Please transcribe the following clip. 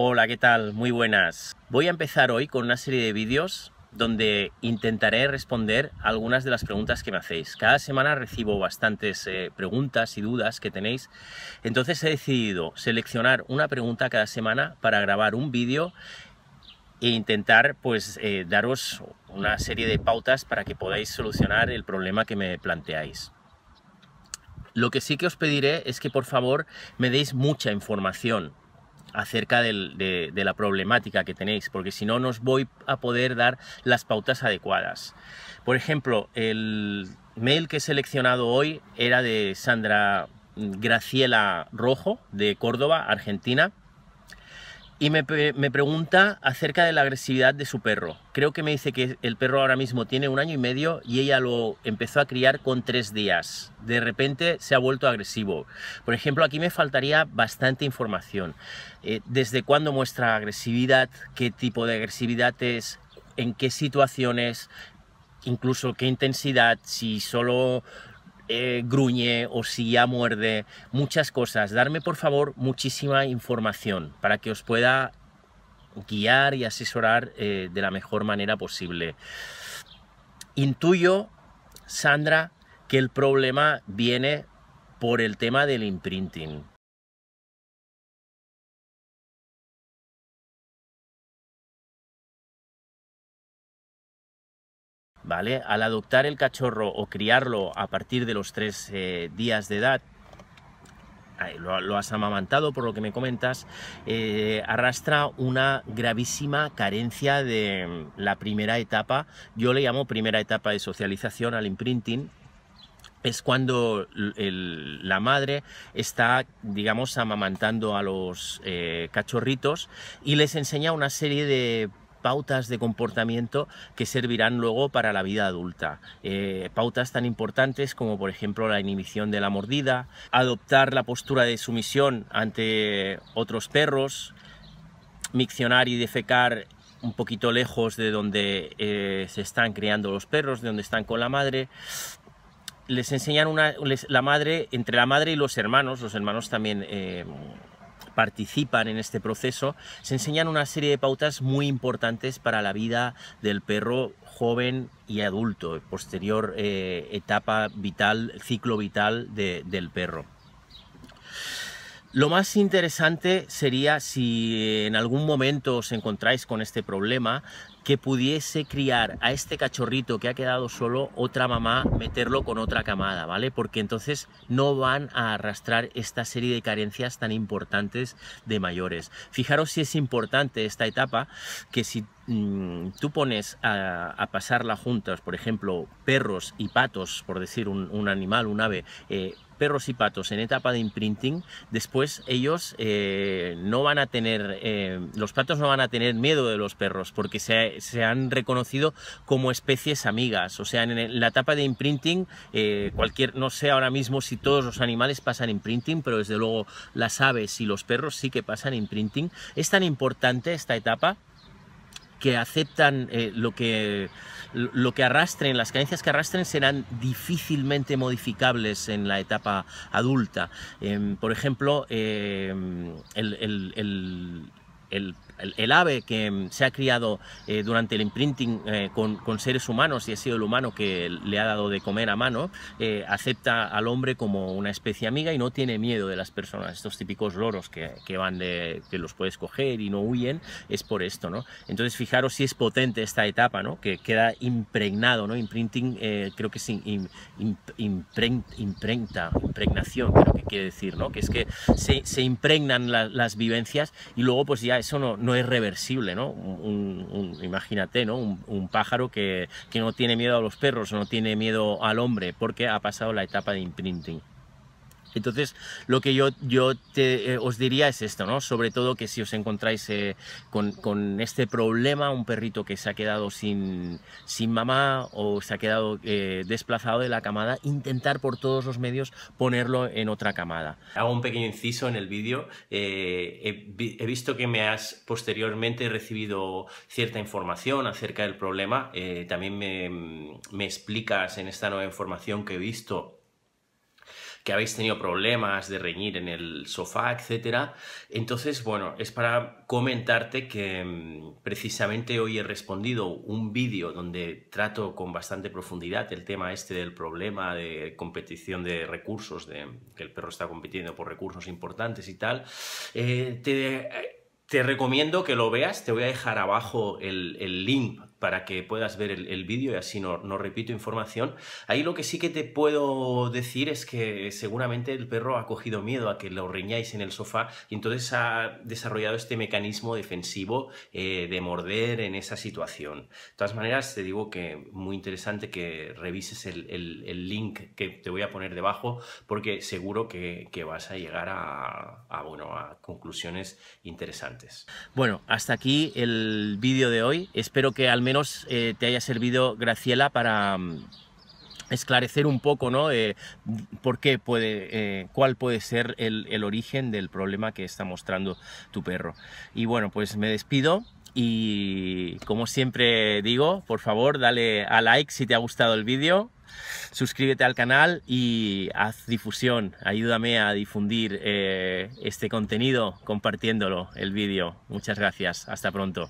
Hola, ¿qué tal? Muy buenas. Voy a empezar hoy con una serie de vídeos donde intentaré responder algunas de las preguntas que me hacéis. Cada semana recibo bastantes eh, preguntas y dudas que tenéis, entonces he decidido seleccionar una pregunta cada semana para grabar un vídeo e intentar pues eh, daros una serie de pautas para que podáis solucionar el problema que me planteáis. Lo que sí que os pediré es que por favor me deis mucha información, acerca de, de, la problemática que tenéis, porque si no, no os voy a poder dar las pautas adecuadas. Por ejemplo, el mail que he seleccionado hoy era de Sandra mm, Graciela Rojo, de Córdoba, Argentina, y me, pregunta acerca de la agresividad de su perro. Creo que me dice que el perro ahora mismo tiene un año y medio y ella lo empezó a criar con tres días. De repente se ha vuelto agresivo. Por ejemplo, aquí me faltaría bastante información. Eh, ¿Desde cuándo muestra agresividad? ¿Qué tipo de agresividad es? ¿En qué situaciones? Incluso qué intensidad, si solo eh, gruñe o si ya muerde, muchas cosas. Darme por favor muchísima información para que os pueda guiar y asesorar eh, de la mejor manera posible. Intuyo, Sandra, que el problema viene por el tema del imprinting. Al adoptar el cachorro o criarlo a partir de los tres eh, días de edad, lo, has amamantado por lo que me comentas, eh, arrastra una gravísima carencia de mm, la primera etapa, yo le llamo primera etapa de socialización al imprinting, es cuando la madre está, digamos, amamantando a los eh, cachorritos y les enseña una serie de pautas de comportamiento que servirán luego para la vida adulta. Eh, pautas tan importantes como por ejemplo la inhibición de la mordida, adoptar la postura de sumisión ante otros perros, miccionar y defecar un poquito lejos de donde eh, se están criando los perros, de donde están con la madre, les enseñan una, la madre, entre la madre y los hermanos, los hermanos también eh, participan en este proceso, se enseñan una serie de pautas muy importantes para la vida del perro joven y adulto, posterior eh, etapa vital, ciclo vital del perro. Lo más interesante sería si en algún momento os encontráis con este problema, que pudiese criar a este cachorrito que ha quedado solo otra mamá, meterlo con otra camada, ¿vale? Porque entonces no van a arrastrar esta serie de carencias tan importantes de mayores. Fijaros si es importante esta etapa, que si mm, tú pones a, pasarla juntas, por ejemplo, perros y patos, por decir un, animal, un ave, eh, perros y patos en etapa de imprinting, después ellos eh, no van a tener, eh, los patos no van a tener miedo de los perros porque se, han reconocido como especies amigas. O sea, en la etapa de imprinting, eh, cualquier, no sé ahora mismo si todos los animales pasan imprinting, pero desde luego las aves y los perros sí que pasan imprinting. Es tan importante esta etapa que aceptan eh, lo, que, lo que arrastren, las carencias que arrastren serán difícilmente modificables en la etapa adulta. Em, por ejemplo, em, el el, ave que mm, se ha criado eh, durante el imprinting eh, con, seres humanos y ha sido el humano que le ha dado de comer a mano, eh, acepta al hombre como una especie amiga y no tiene miedo de las personas. Estos típicos loros que, van de, que los puedes coger y no huyen, es por esto, ¿no? Entonces fijaros si es potente esta etapa, ¿no? Que queda impregnado, ¿no? Imprinting creo que es impregnación, creo que quiere decir, ¿no? Que es que se, se impregnan las vivencias y luego pues ya eso no no es reversible, ¿no? Un, imagínate, ¿no? Un, un pájaro que, que no tiene miedo a los perros, no tiene miedo al hombre, porque ha pasado la etapa de imprinting. Entonces, lo que yo, eh, os diría es esto, ¿no? Sobre todo que si os encontráis eh, con, este problema, un perrito que se ha quedado sin, mamá o se ha quedado eh, desplazado de la camada, intentar por todos los medios ponerlo en otra camada. Hago un pequeño inciso en el vídeo. He, visto que me has posteriormente recibido cierta información acerca del problema. también me, me explicas en esta nueva información que he visto que habéis tenido problemas de reñir en el sofá, etc. Entonces, bueno, es para comentarte que mm, precisamente hoy he respondido un vídeo donde trato con bastante profundidad el tema este del problema de competición de recursos, de que el perro está compitiendo por recursos importantes y tal. Eh, eh, te recomiendo que lo veas, te voy a dejar abajo el link para que puedas ver el, vídeo y así no, repito información. Ahí lo que sí que te puedo decir es que seguramente el perro ha cogido miedo a que lo riñáis en el sofá y entonces ha desarrollado este mecanismo defensivo eh, de morder en esa situación. De todas maneras, te digo que muy interesante que revises el, link que te voy a poner debajo porque seguro que, vas a llegar a, bueno, a conclusiones interesantes. Bueno, hasta aquí el vídeo de hoy. Espero que menos eh, te haya servido, Graciela, para mm, esclarecer un poco, ¿no? Eh, ¿Por qué puede, eh, cuál puede ser el, origen del problema que está mostrando tu perro? Y bueno, pues me despido y como siempre digo, por favor, dale a like si te ha gustado el vídeo, suscríbete al canal y haz difusión, ayúdame a difundir este contenido compartiéndolo, el vídeo. Muchas gracias, hasta pronto.